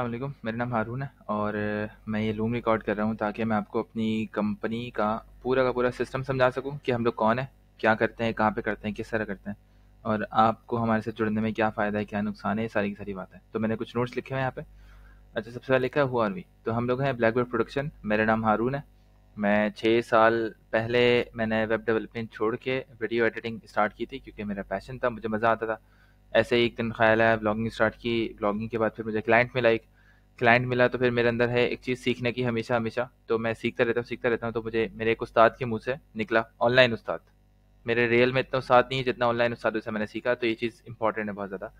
अलैक्म मेरा नाम हारून है और मैं ये लूम रिकॉर्ड कर रहा हूँ ताकि मैं आपको अपनी कंपनी का पूरा का पूरा सिस्टम समझा सकूँ कि हम लोग कौन है क्या करते हैं कहाँ पे करते हैं किस तरह करते हैं और आपको हमारे साथ जुड़ने में क्या फ़ायदा है क्या नुकसान है सारी की सारी बात है तो मैंने कुछ नोट्स लिखे हुए हैं यहाँ पे अच्छा सबसे पहले लिखा है हुआ भी तो हम लोग हैं ब्लैक बोर्ड प्रोडक्शन मेरा नाम हारून है मैं छः साल पहले मैंने वेब डेवलपमेंट छोड़ के वीडियो एडिटिंग स्टार्ट की थी क्योंकि मेरा पैशन था मुझे मज़ा आता था ऐसे ही एक दिन ख्याल आया ब्लॉगिंग स्टार्ट की ब्लॉगिंग के बाद फिर मुझे क्लाइंट मिला एक क्लाइंट मिला तो फिर मेरे अंदर है एक चीज़ सीखने की हमेशा हमेशा तो मैं सीखता रहता हूँ सीखता रहता हूँ तो मुझे मेरे एक उस्ताद के मुँह से निकला ऑनलाइन उस्ताद मेरे रियल में इतना उस्ताद नहीं है जितना ऑनलाइन उस्ताद से मैंने सीखा तो ये चीज़ इंपॉर्टेंट है बहुत ज़्यादा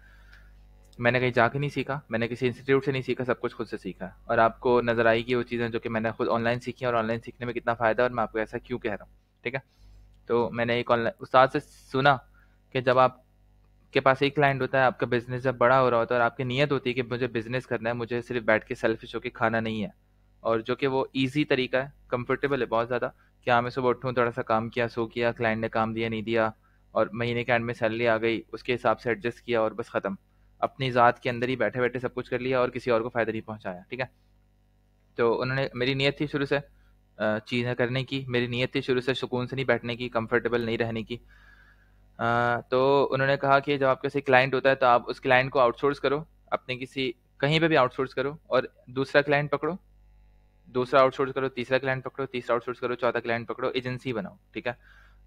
मैंने कहीं जाके नहीं सीखा मैंने किसी इंस्टीट्यूट से नहीं सीखा सब कुछ खुद से सीखा और आपको नज़र आएगी वो चीज़ें जो कि मैंने खुद ऑनलाइन सीखी और ऑनलाइन सीखने में कितना फ़ायदा और मैं आपको ऐसा क्यों कह रहा हूँ ठीक है तो मैंने एक ऑनलाइन उस्ताद से सुना कि जब आप आपके पास एक क्लाइंट होता है आपका बिजनेस जब बड़ा हो रहा होता है और आपकी नीयत होती है कि मुझे बिजनेस करना है मुझे सिर्फ बैठ के सेल्फिश होकर खाना नहीं है और जो कि वो ईजी तरीका है कम्फर्टेबल है बहुत ज़्यादा कि हाँ मैं सुबह उठूँ थोड़ा सा काम किया सो किया क्लाइंट ने काम दिया नहीं दिया और महीने के एंड में सैलरी आ गई उसके हिसाब से एडजस्ट किया और बस ख़त्म अपनी ज़ात के अंदर ही बैठे बैठे सब कुछ कर लिया और किसी और को फ़ायदा नहीं पहुँचाया ठीक है तो उन्होंने मेरी नीयत थी शुरू से चीज़ें करने की मेरी नीयत थी शुरू से सुकून से नहीं बैठने की कंफर्टेबल नहीं रहने की तो उन्होंने कहा कि जब आपके किसी क्लाइंट होता है तो आप उस क्लाइंट को आउटसोर्स करो अपने किसी कहीं पे भी आउटसोर्स करो और दूसरा क्लाइंट पकड़ो दूसरा आउटसोर्स करो तीसरा क्लाइंट पकड़ो तीसरा आउटसोर्स करो चौथा क्लाइंट पकड़ो एजेंसी बनाओ ठीक है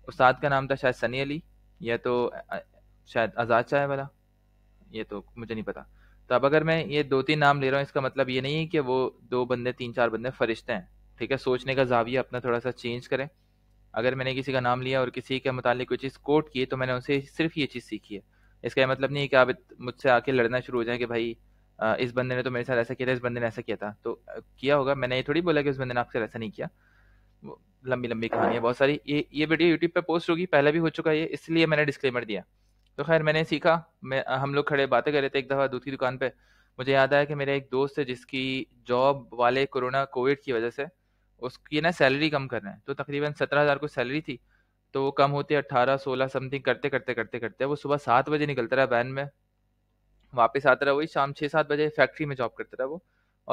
उस्ताद का नाम था शायद सनी अली या तो शायद आज़ाद चाय वाला ये तो मुझे नहीं पता तो अब अगर मैं ये दो तीन नाम ले रहा हूँ इसका मतलब ये नहीं है कि वो दो बंदे तीन चार बंदे फरिश्ते हैं ठीक है सोचने का जाविया अपना थोड़ा सा चेंज करें अगर मैंने किसी का नाम लिया और किसी के मुतालिक कोई चीज़ कोट की तो मैंने उनसे सिर्फ ये चीज़ सीखी है इसका मतलब नहीं कि आप मुझसे आके लड़ना शुरू हो जाए कि भाई इस बंदे ने तो मेरे साथ ऐसा किया था इस बंदे ने ऐसा किया था तो किया होगा मैंने ये थोड़ी बोला कि उस बंदे ने आपसे ऐसा नहीं किया लंबी लंबी कहानी है हाँ। बहुत सारी ये ये वीडियो यूट्यूब पर पोस्ट होगी पहला भी हो चुका है इसलिए मैंने डिस्क्लेमर दिया तो खैर मैंने सीखा मैं हम लोग खड़े बातें कर रहे थे एक दफ़ा दूसरी दुकान पर मुझे याद आया कि मेरा एक दोस्त है जिसकी जॉब वाले कोरोना कोविड की वजह से उसकी ना सैलरी कम कर रहे हैं तो तकरीबन सत्रह हज़ार को सैलरी थी तो वो कम होती है अट्ठारह सोलह समथिंग करते करते करते करते वो सुबह सात बजे निकलता रहा वैन में वापस आता रहा वही शाम छः सात बजे फैक्ट्री में जॉब करता रहा वो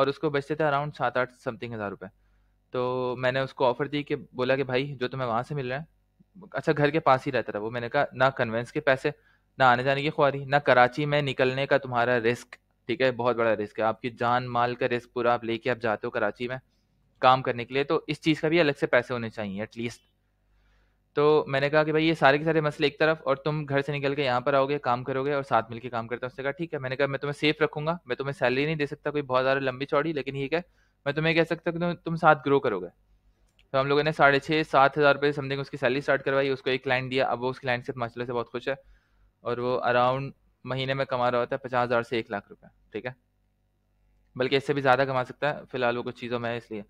और उसको बचते थे अराउंड सात आठ समथिंग हज़ार रुपये तो मैंने उसको ऑफ़र दी कि बोला कि भाई जो तुम्हें वहाँ से मिल रहा है अच्छा घर के पास ही रहता था वो मैंने कहा ना कन्वेंस के पैसे ना आने जाने की ख्वारी ना कराची में निकलने का तुम्हारा रिस्क ठीक है बहुत बड़ा रिस्क है आपकी जान माल का रिस्क पूरा आप लेके आप जाते हो कराची में काम करने के लिए तो इस चीज़ का भी अलग से पैसे होने चाहिए एटलीस्ट तो मैंने कहा कि भाई ये सारे के सारे मसले एक तरफ और तुम घर से निकल के यहाँ पर आओगे काम करोगे और साथ मिलकर काम करते हैं उससे कहा ठीक है मैंने कहा मैं तुम्हें सेफ रखूंगा मैं तुम्हें सैलरी नहीं दे सकता कोई बहुत ज़्यादा लंबी चौड़ी लेकिन ये क्या मैं तुम्हें कह सकता कि तुम साथ ग्रो करोगे तो हम लोगों ने साढ़े छः सात हज़ार रुपये समथिंग उसकी सैलरी स्टार्ट करवाई उसको एक क्लाइंट दिया अब वो उस क्लाइंट से माशाला से बहुत खुश है और वो अराउंड महीने में कमा रहा होता है पचास हज़ार से एक लाख रुपये ठीक है बल्कि इससे भी ज़्यादा कमा सकता है फिलहाल वो कुछ चीज़ों में इसलिए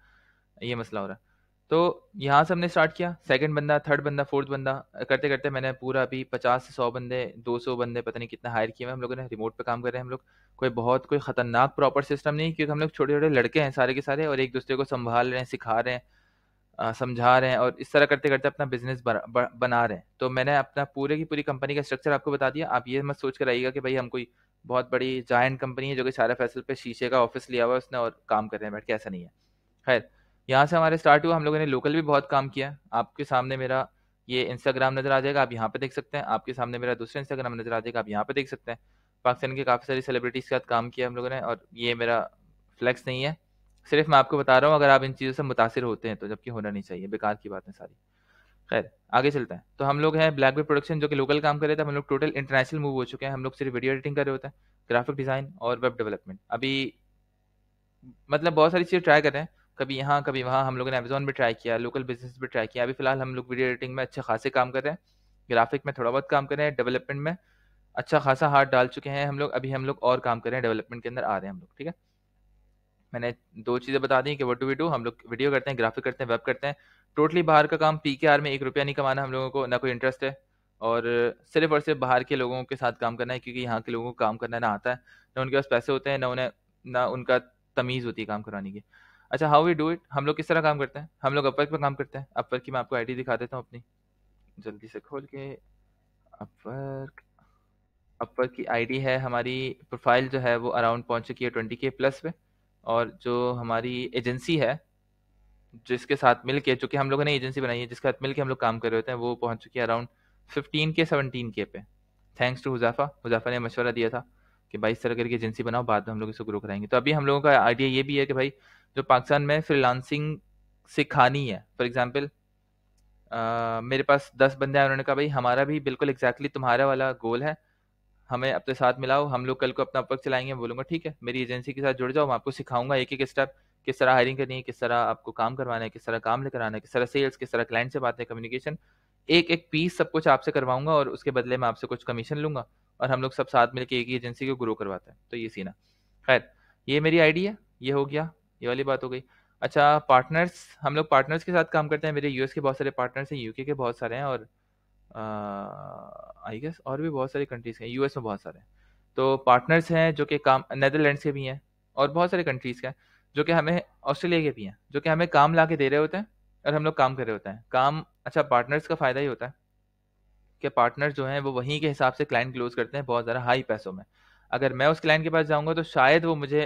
ये मसला हो रहा है तो यहाँ से हमने स्टार्ट किया सेकंड बंदा थर्ड बंदा फोर्थ बंदा करते करते मैंने पूरा अभी पचास से सौ बंदे दो सौ बंदे पता नहीं कितना हायर किए हैं हम लोगों ने रिमोट पे काम कर रहे हैं हम लोग कोई बहुत कोई ख़तरनाक प्रॉपर सिस्टम नहीं क्योंकि हम लोग छोटे छोटे लड़के हैं सारे के सारे और एक दूसरे को संभाल रहे हैं सिखा रहे हैं समझा रहे हैं और इस तरह करते करते अपना बिजनेस बना रहे हैं तो मैंने अपना पूरे की पूरी कंपनी का स्ट्रक्चर आपको बता दिया आप ये मत सोच कर आइएगा कि भाई हम कोई बहुत बड़ी जायंट कंपनी है जो कि सारा फैसल पे शीशे का ऑफिस लिया हुआ है उसने और काम कर रहे हैं बैठ के ऐसा नहीं है खैर यहाँ से हमारे स्टार्ट हुआ हम लोगों ने लोकल भी बहुत काम किया आपके सामने मेरा ये इंस्टाग्राम नज़र आ जाएगा आप यहाँ पे देख सकते हैं आपके सामने मेरा दूसरा इंस्टाग्राम नज़र आ जाएगा आप यहाँ पे देख सकते हैं पाकिस्तान के काफ़ी सारी सेलिब्रिटीज़ के साथ काम किया हम लोगों ने और ये मेरा फ्लैक्स नहीं है सिर्फ मैं आपको बता रहा हूँ अगर आप इन चीज़ों से मुतासर होते हैं तो जबकि होना नहीं चाहिए बेकार की बात है सारी खैर आगे चलते हैं तो हम लोग हैं ब्लैक बेड प्रोडक्शन जो कि लोकल काम कर रहे थे हम लोग टोटल इंटरनेशनल मूव हो चुके हैं हम लोग सिर्फ वीडियो एडिटिंग कर रहे होते हैं ग्राफिक डिज़ाइन और वेब डेवलपमेंट अभी मतलब बहुत सारी चीज़ें ट्राई कर रहे हैं कभी यहाँ कभी वहाँ हम लोगों ने अमेज़ोन भी ट्राई किया लोकल बिजनेस भी ट्राई किया अभी फ़िलहाल हम लोग वीडियो एडिटिंग में अच्छे खासे काम कर रहे हैं ग्राफिक में थोड़ा बहुत काम कर रहे हैं डेवलपमेंट में अच्छा खासा हाथ डाल चुके हैं हम लोग अभी हम लोग और काम कर रहे हैं डेवलपमेंट के अंदर आ रहे हैं हम लोग ठीक है मैंने दो चीज़ें बता दी कि वट डू वी डू हम लोग वीडियो करते हैं ग्राफिक करते हैं वेब करते हैं टोटली बाहर का काम पी के आर में एक रुपया नहीं कमाना हम लोगों को ना कोई इंटरेस्ट है और सिर्फ और सिर्फ बाहर के लोगों के साथ काम करना है क्योंकि यहाँ के लोगों को काम करना ना आता है ना उनके पास पैसे होते हैं ना उन्हें ना उनका तमीज़ होती है काम करवाने की अच्छा हाउ वी डू इट हम लोग किस तरह काम करते हैं हम लोग अपर पर काम करते हैं अपर की मैं आपको आईडी दिखा देता हूँ अपनी जल्दी से खोल के अपर अपर की आईडी है हमारी प्रोफाइल जो है वो अराउंड पहुँच चुकी है ट्वेंटी के प्लस पे और जो हमारी एजेंसी है जिसके साथ मिल के चूँकि हम लोगों ने एजेंसी बनाई है जिसके साथ मिल के हम लोग काम कर रहे होते हैं वो पहुँच चुकी है अराउंड फिफ्टीन के सेवनटीन के पे थैंक्स टू हुजाफा हुजाफा ने मशवरा दिया था कि भाई इस तरह करके एजेंसी बनाओ बाद में हम लोग इसको ग्रो कराएंगे तो अभी हम लोगों का आइडिया ये भी है कि भाई जो पाकिस्तान में फ्रीलांसिंग सिखानी है फॉर एग्जाम्पल मेरे पास दस बंदे हैं उन्होंने कहा भाई हमारा भी बिल्कुल एग्जैक्टली exactly तुम्हारा वाला गोल है हमें अपने साथ मिलाओ हम लोग कल को अपना वर्क चलाएंगे बोलूँगा ठीक है मेरी एजेंसी के साथ जुड़ जाओ मैं आपको सिखाऊंगा एक एक स्टेप किस तरह हायरिंग करनी है किस तरह आपको काम करवाना है किस तरह काम लेकर आना है किस तरह सेल्स किस तरह क्लाइंट से बातें कम्युनिकेशन एक एक पीस सब कुछ आपसे करवाऊंगा और उसके बदले में आपसे कुछ कमीशन लूंगा और हम लोग सब साथ मिलकर एक ही एजेंसी को ग्रो करवाते हैं तो ये सीना खैर ये मेरी आईडी है ये हो गया ये वाली बात हो गई अच्छा पार्टनर्स हम लोग पार्टनर्स के साथ काम करते हैं मेरे यूएस के बहुत सारे पार्टनर्स हैं यूके के बहुत सारे हैं और आई गेस और भी बहुत सारी कंट्रीज़ हैं यूएस में बहुत सारे हैं तो पार्टनर्स हैं जो कि काम नदरलैंड्स के भी हैं और बहुत सारे कंट्रीज़ के हैं जो कि हमें ऑस्ट्रेलिया के भी हैं जो कि हमें काम ला के दे रहे होते हैं और हम लोग काम कर रहे होते हैं काम अच्छा पार्टनर्स का फ़ायदा ही होता है कि पार्टनर्स जो हैं वो वहीं के हिसाब से क्लाइंट क्लोज करते हैं बहुत ज़्यादा हाई पैसों में अगर मैं उस क्लाइंट के पास जाऊँगा तो शायद वो मुझे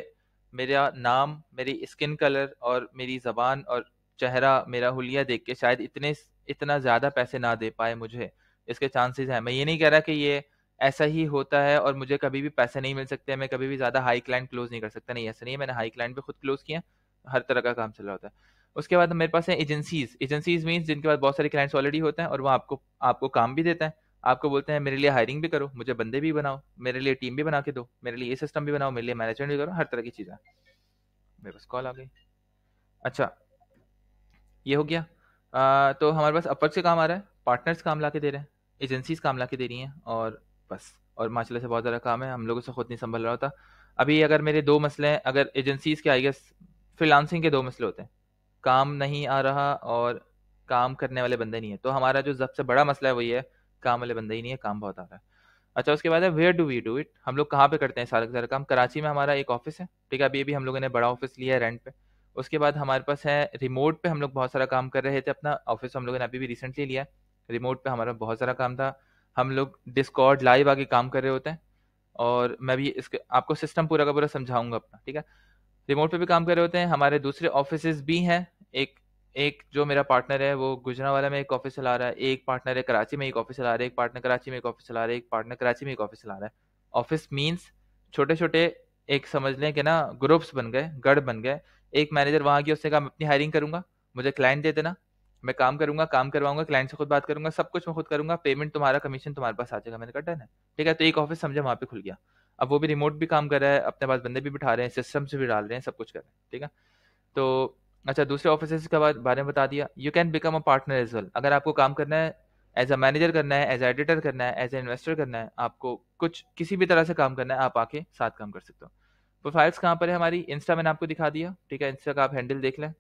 मेरा नाम मेरी स्किन कलर और मेरी ज़बान और चेहरा मेरा हुलिया देख के शायद इतने इतना ज़्यादा पैसे ना दे पाए मुझे इसके चांसेस हैं मैं ये नहीं कह रहा कि ये ऐसा ही होता है और मुझे कभी भी पैसे नहीं मिल सकते मैं कभी भी ज़्यादा हाई क्लाइंट क्लोज नहीं कर सकता नहीं ऐसा नहीं है मैंने हाई क्लाइंट पे खुद क्लोज किया हर तरह का काम चल रहा होता है उसके बाद मेरे पास है एजेंसीज एजेंसीज मीन्स जिनके पास बहुत सारे क्लाइंट्स ऑलरेडी होते हैं और वो आपको आपको काम भी देते हैं आपको बोलते हैं मेरे लिए हायरिंग भी करो मुझे बंदे भी बनाओ मेरे लिए टीम भी बना के दो मेरे लिए ये सिस्टम भी बनाओ मेरे लिए मैनेजमेंट भी करो हर तरह की चीज़ें मेरे पास कॉल आ गई अच्छा ये हो गया आ, तो हमारे पास अपर से काम आ रहा है पार्टनर्स काम ला के दे रहे हैं एजेंसीज काम ला के दे रही हैं और बस और माशाला से बहुत ज़्यादा काम है हम लोगों से खुद नहीं संभल रहा होता अभी अगर मेरे दो मसले हैं अगर एजेंसीज के आई गेस फ्रीलांसिंग के दो मसले होते हैं काम नहीं आ रहा और काम करने वाले बंदे नहीं है तो हमारा जो सबसे बड़ा मसला है वही है काम वाले बंदा ही नहीं है काम बहुत आ रहा है अच्छा उसके बाद है where do we do it हम लोग कहाँ पे करते हैं सारा का सारा काम कराची में हमारा एक ऑफिस है ठीक है अभी अभी हम लोगों ने बड़ा ऑफिस लिया है रेंट पे उसके बाद हमारे पास है रिमोट पे हम लोग बहुत सारा काम कर रहे थे अपना ऑफिस हम लोगों ने अभी भी रिसेंटली लिया रिमोट पे हमारा बहुत सारा काम था हम लोग डिस्कॉर्ड लाइव आगे काम कर रहे होते हैं और मैं भी इसके आपको सिस्टम पूरा का पूरा समझाऊंगा अपना ठीक है रिमोट पे भी काम कर रहे होते हैं हमारे दूसरे ऑफिस भी हैं एक एक जो मेरा पार्टनर है वो वाला में एक ऑफिस चला रहा है एक पार्टनर है कराची में एक ऑफिस चला रहा है एक पार्टनर कराची में एक ऑफिस चला रहा है एक पार्टनर कराची में एक ऑफिस चला रहा है ऑफिस मीन्स छोटे छोटे एक समझ लें कि ना ग्रुप्स बन गए गढ़ बन गए एक मैनेजर वहाँ गया उससे कहा मैं अपनी हायरिंग करूँगा मुझे क्लाइंट दे देना मैं काम करूँगा काम करवाऊंगा क्लाइंट से खुद बात करूँगा सब कुछ मैं खुद करूँगा पेमेंट तुम्हारा कमीशन तुम्हारे पास आ जाएगा मैंने कहा डन है ठीक है तो एक ऑफिस समझा वहाँ पे खुल गया अब वो भी रिमोट भी काम कर रहा है अपने पास बंदे भी बिठा रहे हैं सिस्टम से भी डाल रहे हैं सब कुछ कर रहे हैं ठीक है तो अच्छा दूसरे ऑफिस के बारे में बता दिया you can become a partner as well अगर आपको काम करना है एज अ मैनेजर करना है एज एडिटर करना है एज ए इन्वेस्टर करना है आपको कुछ किसी भी तरह से काम करना है आप आके साथ काम कर सकते हो प्रोफाइल्स कहाँ पर है हमारी इंस्टा मैंने आपको दिखा दिया ठीक है इंस्टा का आप हैंडल देख लें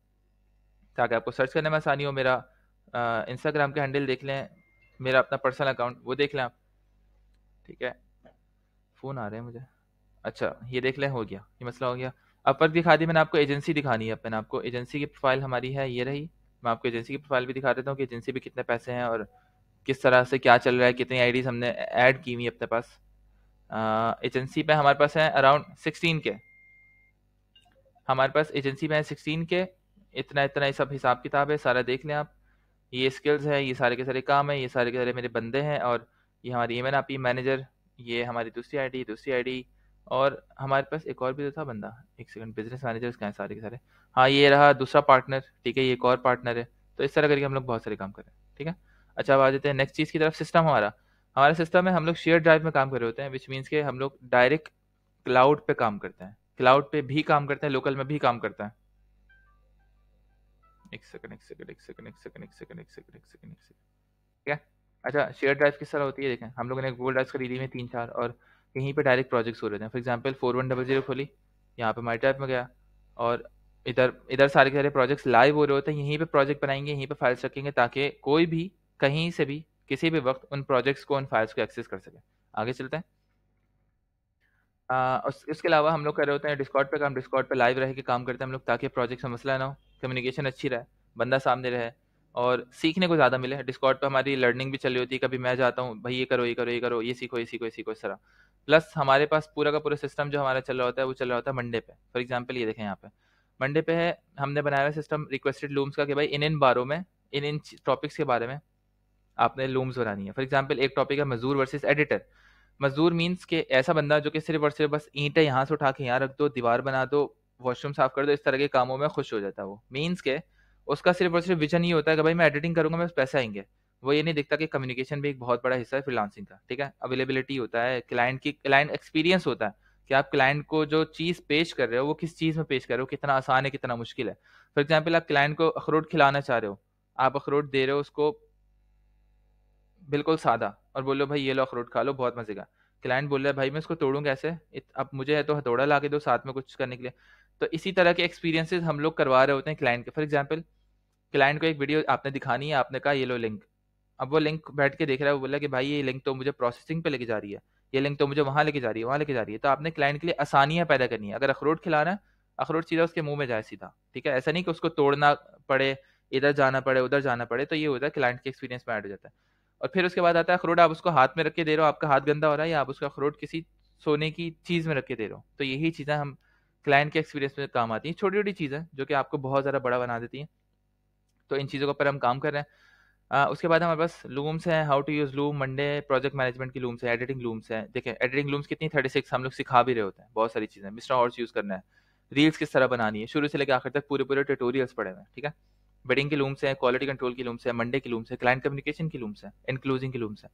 ताकि आपको सर्च करने में आसानी हो मेरा इंस्टाग्राम का हैंडल देख लें मेरा अपना पर्सनल अकाउंट वो देख लें आप ठीक है फ़ोन आ रहे हैं मुझे अच्छा ये देख लें हो गया ये मसला हो गया अपवर्क दिखा दी मैंने आपको एजेंसी दिखानी है अपन आपको एजेंसी की प्रोफाइल हमारी है ये रही मैं आपको एजेंसी की प्रोफाइल भी दिखा देता हूँ कि एजेंसी भी कितने पैसे हैं और किस तरह से क्या चल रहा है कितनी आई हमने ऐड की हुई अपने पास एजेंसी पे हमारे पास है अराउंड सिक्सटीन के हमारे पास एजेंसी में है सिक्सटीन के इतना इतना ये सब हिसाब किताब है सारा देख लें आप ये स्किल्स है ये सारे के सारे काम है ये सारे के सारे मेरे बंदे हैं और ये हमारी एम एन मैनेजर ये हमारी दूसरी आईडी दूसरी आईडी और हमारे पास एक और भी तो था बंदा एक सेकंड बिजनेस मैनेजर उसके है सारे के सारे हाँ ये रहा दूसरा पार्टनर ठीक है ये एक और पार्टनर है तो इस तरह करके हम लोग बहुत सारे काम करें ठीक है अच्छा अब आ जाते हैं नेक्स्ट चीज़ की तरफ सिस्टम हमारा हमारा सिस्टम में हम लोग शेयर ड्राइव में काम कर रहे होते हैं विच मीन्स के हम लोग डायरेक्ट क्लाउड पे काम करते हैं क्लाउड पे भी काम करते हैं लोकल में भी काम करते हैं एक सेकंड एक सेकंड एक सेकंड एक सेकंड एक सेकंड एक सेकंड एक सेकंड एक सेकंड ठीक है अच्छा शेयर ड्राइव किस तरह होती है देखें हम लोगों ने गूगल ड्राइव खरीदी में तीन चार और कहीं पे डायरेक्ट प्रोजेक्ट्स हो रहे थे for example four one double zero खोली यहाँ पे माई टैप में गया और इधर इधर सारे के सारे प्रोजेक्ट्स लाइव हो रहे होते हैं यहीं पे प्रोजेक्ट बनाएंगे यहीं पे फाइल्स रखेंगे ताकि कोई भी कहीं से भी किसी भी वक्त उन प्रोजेक्ट्स को उन फाइल्स को एक्सेस कर सके आगे चलते हैं आ, उस, इसके अलावा हम लोग कर रहे होते हैं डिस्कॉट पर काम डिस्कॉट पर लाइव रह के काम करते हैं हम लोग ताकि प्रोजेक्ट का मसला ना हो कम्युनिकेशन अच्छी रहे बंदा सामने रहे और सीखने को ज़्यादा मिले डिस्कॉर्ड पर हमारी लर्निंग भी चली होती है कभी मैं जाता हूँ भाई ये करो ये करो ये करो ये सीखो ये सीखो ये सीखो इस तरह प्लस हमारे पास पूरा का पूरा सिस्टम जो हमारा चल रहा होता है वो चल रहा होता है मंडे पे फॉर एग्जाम्पल ये देखें यहाँ पे मंडे पे है हमने बनाया हुआ सिस्टम रिक्वेस्टेड लूम्स का कि भाई इन इन बारों में इन इन टॉपिक्स के बारे में आपने लूम्स बनानी है फॉर एग्जाम्पल एक टॉपिक है मजदूर वर्सेज एडिटर मजदूर मीन्स के ऐसा बंदा जो कि सिर्फ और सिर्फ बस ईंटें यहाँ से उठा के यहाँ रख दो दीवार बना दो वॉशरूम साफ कर दो इस तरह के कामों में खुश हो जाता है वो मीन्स के उसका सिर्फ और सिर्फ विजन ये होता है कि भाई मैं एडिटिंग करूंगा मैं पैसे आएंगे वो ये नहीं देखता कि कम्युनिकेशन भी एक बहुत बड़ा हिस्सा है फ्रीलांसिंग का ठीक है अवेलेबिलिटी होता है क्लाइंट की क्लाइंट एक्सपीरियंस होता है कि आप क्लाइंट को जो चीज़ पेश कर रहे हो वो किस चीज़ में पेश कर रहे हो कितना आसान है कितना मुश्किल है फॉर एग्जाम्पल आप क्लाइंट को अखरोट खिलाना चाह रहे हो आप अखरोट दे रहे हो उसको बिल्कुल सादा और बोलो भाई ये लो अखरोट खा लो बहुत मजे का क्लाइंट बोल रहा है भाई मैं इसको तोड़ूँ कैसे अब मुझे है तो हथौड़ा ला के दो साथ में कुछ करने के लिए तो इसी तरह के एक्सपीरियंसेस हम लोग करवा रहे होते हैं क्लाइंट के फॉर एग्जाम्पल क्लाइंट को एक वीडियो आपने दिखानी है आपने कहा ये लो लिंक अब वो लिंक बैठ के देख रहा है वो बोला कि भाई ये लिंक तो मुझे प्रोसेसिंग पे लेके जा रही है ये लिंक तो मुझे वहाँ लेके जा रही है वहाँ लेके जा रही है तो आपने क्लाइंट के लिए आसानियाँ पैदा करनी है अगर अखरोट खिलाना है अखरोट सीधा उसके मुंह में जाए सीधा ठीक है ऐसा नहीं कि उसको तोड़ना पड़े इधर जाना पड़े उधर जाना पड़े तो ये होता है क्लाइंट के एक्सपीरियंस में ऐड हो जाता है और फिर उसके बाद आता है अखरोट आप उसको हाथ में रख के दे रहे हो आपका हाथ गंदा हो रहा है या आप उसका अखरोट किसी सोने की चीज़ में रख के दे रहे हो तो यही चीज़ें हम क्लाइंट के एक्सपीरियंस में काम आती हैं छोटी छोटी चीज़ें जो कि आपको बहुत ज़्यादा बड़ा बना देती हैं तो इन चीज़ों के ऊपर हम काम कर रहे हैं आ, उसके बाद हमारे पास लूम्स हैं how to use loom Monday project management की लूम्स है एडिटिंग लूम्स है देखें एडिटिंग लूम्स कितनी थर्टी सिक्स हम लोग सिखा भी रहे होते हैं बहुत सारी चीज़ें मिस्टर हॉर्स यूज़ करना है रील्स किस तरह बनानी है शुरू से लेकर आखिर तक पूरे पूरे ट्यूटोरियल्स पड़े हुए हैं ठीक है बेडिंग के लूम्स है क्वालिटी कंट्रोल की लूम्स है मंडे की लूम्स है क्लाइंट कम्युनिकेशन की लूम्स है इनक्लूजिंग की लूम्स है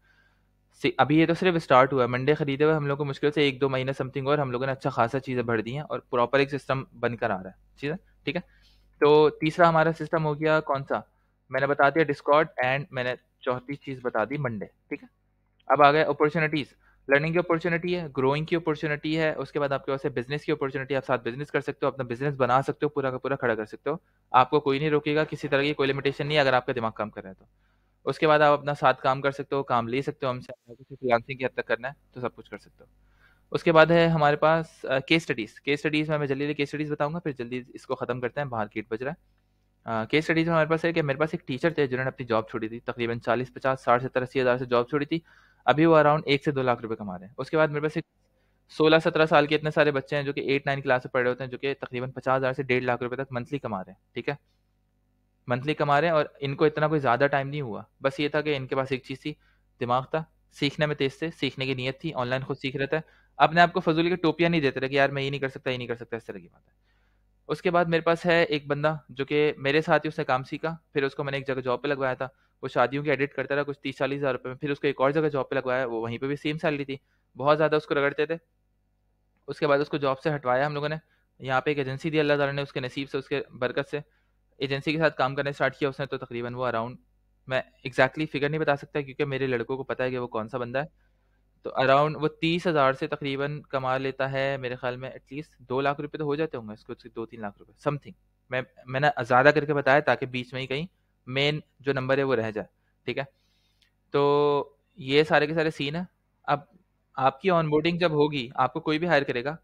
अभी ये तो सिर्फ स्टार्ट हुआ है मंडे खरीदे हुए हम लोग को मुश्किल से एक दो महीना समथिंग और हम लोगों ने अच्छा खासा चीज़ें भर दी हैं और प्रॉपर एक सिस्टम बनकर आ रहा है चीज़ें ठीक है तो तीसरा हमारा सिस्टम हो गया कौन सा मैंने बता दिया डिस्कॉर्ड एंड मैंने चौथी चीज़ बता दी मंडे ठीक है अब आ गए अपॉर्चुनिटीज़ लर्निंग की अपॉर्चुनिटी है ग्रोइंग की अपॉर्चुनिटी है उसके बाद आपके पास बिजनेस की अपॉर्चुनिटी आप साथ बिजनेस कर सकते हो अपना बिजनेस बना सकते हो पूरा का पूरा खड़ा कर सकते हो आपको कोई नहीं रोकेगा किसी तरह की कोई लिमिटेशन नहीं अगर आपका दिमाग काम कर रहा है तो उसके बाद आप अपना साथ काम कर सकते हो काम ले सकते हो हमसे फ्रीलांसिंग की हद तक करना है तो सब कुछ कर सकते हो उसके बाद है हमारे पास केस स्टडीज़ केस स्टडीज़ में मैं जल्दी केस स्टडीज़ बताऊंगा फिर जल्दी इसको ख़त्म करते हैं बाहर गेट बज रहा है केस स्टडीज़ में हमारे पास है कि मेरे पास एक टीचर थे जिन्होंने अपनी जॉब छोड़ी थी तकरीबन चालीस पचास साठ सत्तर अस्सी हज़ार से जॉब छोड़ी थी अभी वो अराउंड एक से दो लाख रुपये कमा रहे हैं उसके बाद मेरे पास एक सोलह सत्रह साल के इतने सारे बच्चे हैं जो कि एट नाइन क्लास में पढ़ रहे होते हैं जो कि तकरीबन पचास हज़ार से डेढ़ लाख रुपये तक मंथली कमा रहे हैं ठीक है मंथली कमा रहे हैं और इनको इतना कोई ज़्यादा टाइम नहीं हुआ बस ये था कि इनके पास एक चीज़ थी दिमाग था सीखने में तेज थे सीखने की नीयत थी ऑनलाइन खुद सीख रहे थे अपने आप को फजूल की टोपिया नहीं देते रहे कि यार मैं ये नहीं कर सकता ये नहीं कर सकता इस तरह की बात है उसके बाद मेरे पास है एक बंदा जो कि मेरे साथ ही उसने काम सीखा फिर उसको मैंने एक जगह जॉब पे लगवाया था वो शादियों की एडिट करता रहा कुछ तीस चालीस हज़ार रुपये में फिर उसको एक और जगह जॉब पे लगवाया वो वहीं पे भी सेम सैलरी थी बहुत ज़्यादा उसको रगड़ते थे उसके बाद उसको जॉब से हटवाया हम लोगों ने यहाँ पे एक एजेंसी दी अल्लाह तारा ने उसके नसीब से उसके बरकत से एजेंसी के साथ काम करने स्टार्ट किया उसने तो तकरीबन वो अराउंड मैं एग्जैक्टली exactly फिगर नहीं बता सकता क्योंकि मेरे लड़कों को पता है कि वो कौन सा बंदा है तो अराउंड वो तीस हजार से तकरीबन कमा लेता है मेरे ख्याल में एटलीस्ट दो लाख रुपए तो हो जाते होंगे उसके उसके दो तीन लाख रुपए समथिंग मैं मैंने ज़्यादा करके बताया ताकि बीच में ही कहीं मेन जो नंबर है वो रह जाए ठीक है तो ये सारे के सारे सीन है अब आपकी ऑनबोर्डिंग जब होगी आपको कोई भी हायर करेगा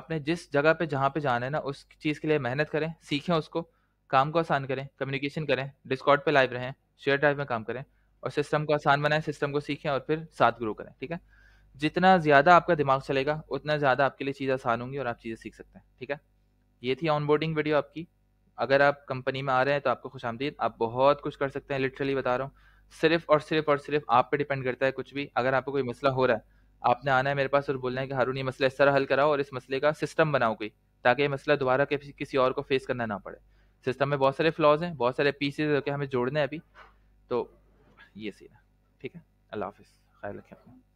आपने जिस जगह पे जहाँ पे जाना है ना उस चीज़ के लिए मेहनत करें सीखें उसको काम को आसान करें कम्युनिकेशन करें डिस्कॉर्ड पे लाइव रहें शेयर ड्राइव में काम करें और सिस्टम को आसान बनाएं सिस्टम को सीखें और फिर साथ ग्रो करें ठीक है जितना ज़्यादा आपका दिमाग चलेगा उतना ज़्यादा आपके लिए चीज़ आसान होंगी और आप चीज़ें सीख सकते हैं ठीक है ये थी ऑनबोर्डिंग वीडियो आपकी अगर आप कंपनी में आ रहे हैं तो आपको खुश आमदीद आप बहुत कुछ कर सकते हैं लिटरली बता रहा हूँ सिर्फ और सिर्फ और सिर्फ आप पे डिपेंड करता है कुछ भी अगर आपको कोई मसला हो रहा है आपने आना है मेरे पास और बोलना है कि हारून ये मसला इस तरह हल कराओ और इस मसले का सिस्टम बनाओ कोई ताकि ये मसला दोबारा किसी और को फेस करना ना पड़े सिस्टम में बहुत सारे फ्लॉज हैं बहुत सारे पीसेज के हमें जोड़ने हैं अभी तो ये सीन है ठीक है अल्लाह हाफिज़ ख्याल रखें अपना